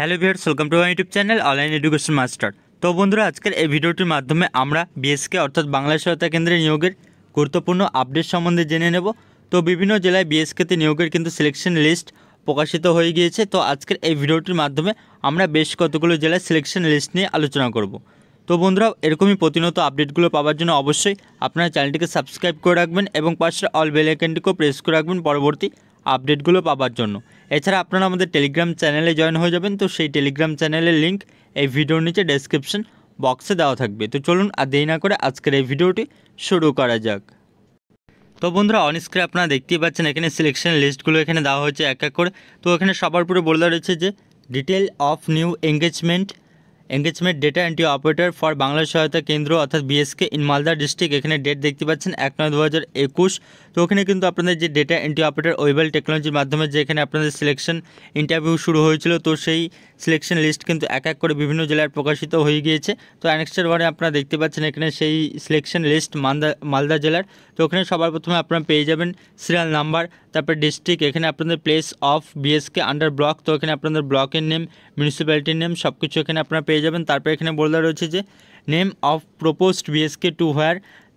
hello viewers welcome to my YouTube channel online education master তো বন্ধুরা আজকের এই ভিডিওটির মাধ্যমে আমরা বিএসকে অর্থাৎ বাংলা সহায়তা কেন্দ্রে নিয়োগের গুরুত্বপূর্ণ আপডেট সম্বন্ধে জেনে নেব তো বিভিন্ন জেলায় বিএসকেতে নিয়োগের কিন্তু সিলেকশন লিস্ট প্রকাশিত হয়ে গিয়েছে তো আজকের এই ভিডিওটির মাধ্যমে আমরা বেশ কতগুলো জেলায় সিলেকশন লিস্ট নিয়ে আলোচনা করব তো বন্ধুরা এরকমই প্রতিনিয়ত আপডেটগুলো পাওয়ার জন্য অবশ্যই আপনার চ্যানেলটিকে সাবস্ক্রাইব করে রাখবেন এবং পাশে অল বেল আইকনটিকেও প্রেস করে রাখবেন পরবর্তী আপডেটগুলো পাওয়ার জন্য এছাড়া আপনারা আমাদের টেলিগ্রাম চ্যানেলে জয়েন হয়ে যাবেন তো সেই টেলিগ্রাম চ্যানেলের লিঙ্ক এই ভিডিওর নিচে ডেসক্রিপশন বক্সে দেওয়া থাকবে তো চলুন আর দেরি না করে আজকের এই ভিডিওটি শুরু করা যাক তো বন্ধুরা অনস্ক্রে আপনারা দেখতেই পাচ্ছেন এখানে সিলেকশন লিস্টগুলো এখানে দেওয়া হয়েছে এক এক করে তো এখানে সবার পুরো বলে রয়েছে যে detail of new engagement engagement data entry operator for Bangla Sahayata Kendra অর্থাৎ বিএসকে ইন মালদা ডিস্ট্রিক্ট এখানে ডেট দেখতে পাচ্ছেন এক নয় দু তো ওখানে কিন্তু আপনাদের যে ডেটা এন্ট্রি অপারেটর ওয়েবেল টেকনোলজির মাধ্যমে যে এখানে আপনাদের সিলেকশন ইন্টারভিউ শুরু হয়েছিল তো সেই সিলেকশন লিস্ট কিন্তু এক এক করে বিভিন্ন জেলায় প্রকাশিত হয়ে গিয়েছে তো অ্যানেক্সটার ওয়ারে আপনারা দেখতে পাচ্ছেন এখানে সেই সিলেকশন লিস্ট মালদা মালদা জেলার তো ওখানে সবার প্রথমে আপনারা পেয়ে যাবেন সিরিয়াল নাম্বার তারপরে ডিস্ট্রিক্ট এখানে আপনাদের place of BSK under block তো এখানে আপনাদের ব্লকের নেম মিউনিসিপ্যালিটির নেম সব কিছু এখানে আপনারা পেয়ে যাবেন তারপর এখানে বলে রয়েছে যে name of proposed BSK to where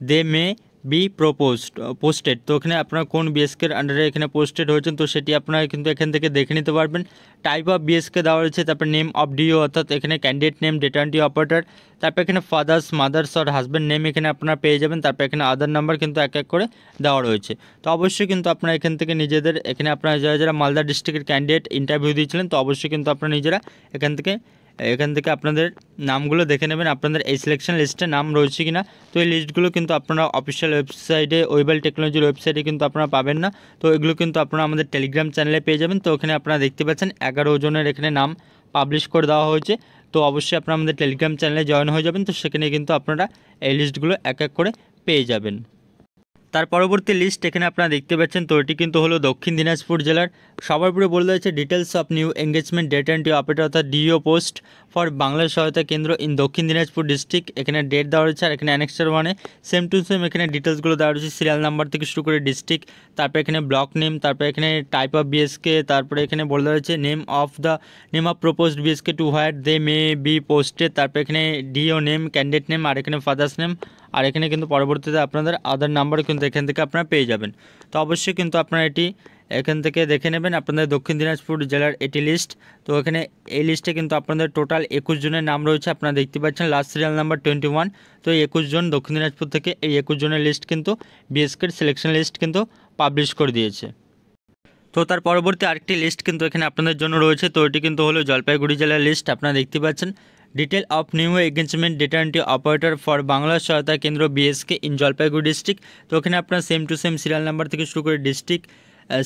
they may be proposed posted তো এখানে আপনারা কোন বিএসকের আন্ডারে এখানে পোস্টেড হয়েছেন তো সেটি আপনারা কিন্তু এখান থেকে দেখে নিতে পারবেন টাইপ অফ বিএসকে দেওয়া রয়েছে তারপর নেম অফ ডিও অর্থাৎ এখানে ক্যান্ডিডেট নেম ডেটান্টি অপারেটার তারপর এখানে father's mother's or husband name এখানে আপনারা পেয়ে যাবেন তারপর এখানে আধার নাম্বার কিন্তু এক এক করে দেওয়া রয়েছে তো অবশ্যই কিন্তু আপনারা এখান থেকে নিজেদের এখানে আপনারা যারা যারা মালদা ডিস্ট্রিক্টের ক্যান্ডিডেট ইন্টারভিউ দিয়েছিলেন তো অবশ্যই কিন্তু আপনারা নিজেরা এখান থেকে এখান থেকে আপনাদের নামগুলো দেখে নেবেন আপনাদের এই সিলেকশন লিস্টে নাম রয়েছে কিনা তো এই লিস্টগুলো কিন্তু আপনারা অফিসিয়াল ওয়েবসাইটে ওয়েবেল টেকনোলজির ওয়েবসাইটে কিন্তু আপনারা পাবেন না তো এগুলো কিন্তু আপনারা আমাদের টেলিগ্রাম চ্যানেলে পেয়ে যাবেন তো ওখানে আপনারা দেখতে পাচ্ছেন এগারো জনের এখানে নাম পাবলিশ করে দেওয়া হয়েছে তো অবশ্যই আপনারা আমাদের টেলিগ্রাম চ্যানেলে জয়েন হয়ে যাবেন তো সেখানে কিন্তু আপনারা এই লিস্টগুলো এক এক করে পেয়ে যাবেন তার পরবর্তী লিস্ট এখানে আপনারা দেখতে পাচ্ছেন তো এটি কিন্তু হলো দক্ষিণ দিনাজপুর জেলার সবার উপরে বলে রয়েছে details of new engagement date and operator অর্থাৎ DEO post for Bangla Sahayata Kendra in দক্ষিণ দিনাজপুর ডিস্ট্রিক্ট এখানে ডেট দেওয়া রয়েছে আর এখানে অ্যানেক্সার ওয়ানে সেম টু সেম এখানে ডিটেলসগুলো দেওয়া রয়েছে সিরিয়াল নাম্বার থেকে শুরু করে ডিস্ট্রিক্ট তারপরে এখানে ব্লক নেম তারপরে এখানে টাইপ অফ বিএসকে তারপরে এখানে বলে রয়েছে name of the name of proposed BSK to where they may be posted তারপরে এখানে ডিও নেম ক্যান্ডিডেট নেম আর এখানে ফাদার্স নেম আর এখানে কিন্তু পরবর্তীতে আপনাদের আধার নাম্বার কিন্তু এখান থেকে আপনারা পেয়ে যাবেন তো অবশ্যই কিন্তু আপনারা এটি এখান থেকে দেখে নেবেন আপনাদের দক্ষিণ দিনাজপুর জেলার এটি লিস্ট তো এখানে এই লিস্টে কিন্তু আপনাদের টোটাল একুশ জনের নাম রয়েছে আপনারা দেখতে পাচ্ছেন last serial number twenty one তো একুশ জন দক্ষিণ দিনাজপুর থেকে এই একুশ জনের লিস্ট কিন্তু বিএসকের সিলেকশন লিস্ট কিন্তু পাবলিশ করে দিয়েছে তো তার পরবর্তী আরেকটি লিস্ট কিন্তু এখানে আপনাদের জন্য রয়েছে তো এটি কিন্তু হলো জলপাইগুড়ি জেলার লিস্ট আপনারা দেখতে পাচ্ছেন detail of new engagement data entry operator for Bangla Sahayata Kendra BSK in Jalpaiguri district তো ওখানে আপনার same to same serial number থেকে শুরু করে district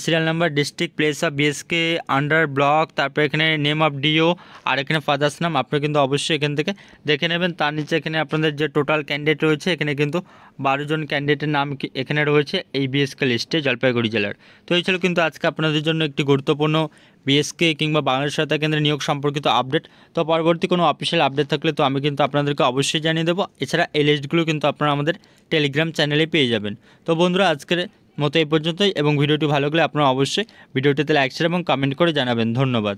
serial number district place of BSK under block তারপর এখানে নেম অফ ডিও আর এখানে ফাদার্স নাম আপনি কিন্তু অবশ্যই এখান থেকে দেখে নেবেন তার নিচে এখানে আপনাদের যে টোটাল ক্যান্ডিডেট রয়েছে এখানে কিন্তু বারো জন ক্যান্ডিডেটের নাম এখানে রয়েছে এই বিএসকে লিস্টে জলপাইগুড়ি জেলার তো এই ছিল কিন্তু আজকে আপনাদের জন্য একটি গুরুত্বপূর্ণ বিএসকে কিংবা বাংলাদেশ সহায়তা কেন্দ্রে নিয়োগ সম্পর্কিত আপডেট তো পরবর্তী কোনো অফিসিয়াল আপডেট থাকলে তো আমি কিন্তু আপনাদেরকে অবশ্যই জানিয়ে দেবো এছাড়া এই লিস্টগুলো কিন্তু আপনারা আমাদের টেলিগ্রাম চ্যানেলে পেয়ে যাবেন তো বন্ধুরা আজকের মতো এই পর্যন্তই এবং ভিডিওটি ভালো লাগলে আপনারা অবশ্যই ভিডিওটিতে লাইক শেয়ার এবং কমেন্ট করে জানাবেন ধন্যবাদ